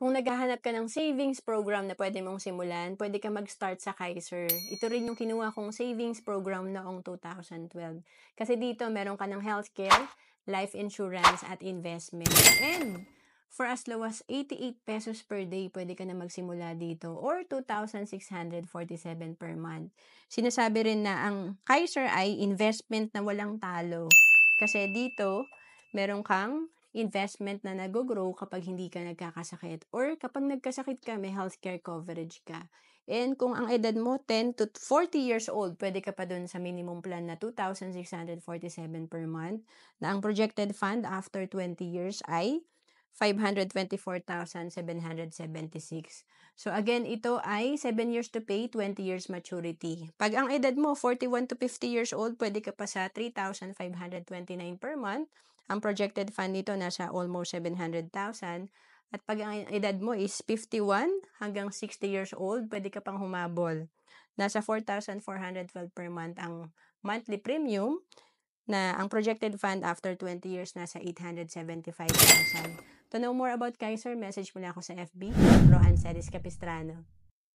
Kung naghahanap ka ng savings program na pwede mong simulan, pwede ka mag-start sa Kaiser. Ito rin yung kinuha kong savings program noong 2012. Kasi dito, meron ka ng healthcare, life insurance, at investment. And for as low as 88 pesos per day, pwede ka na magsimula dito or 2,647 per month. Sinasabi rin na ang Kaiser ay investment na walang talo. Kasi dito, meron kang investment na nag-grow kapag hindi ka nagkakasakit or kapag nagkasakit ka, may healthcare coverage ka. And kung ang edad mo 10 to 40 years old, pwede ka pa dun sa minimum plan na 2,647 per month na ang projected fund after 20 years ay 524,776. So again, ito ay 7 years to pay, 20 years maturity. Pag ang edad mo 41 to 50 years old, pwede ka pa sa 3,529 per month. Ang projected fund nito nasa almost 700,000. At pag ang edad mo is 51 hanggang 60 years old, pwede ka pang humabol. Nasa 4,412 per month ang monthly premium na ang projected fund after 20 years nasa 875,000. To know more about Kaiser, message mo na ako sa FB, Rohan Celis Capistrano.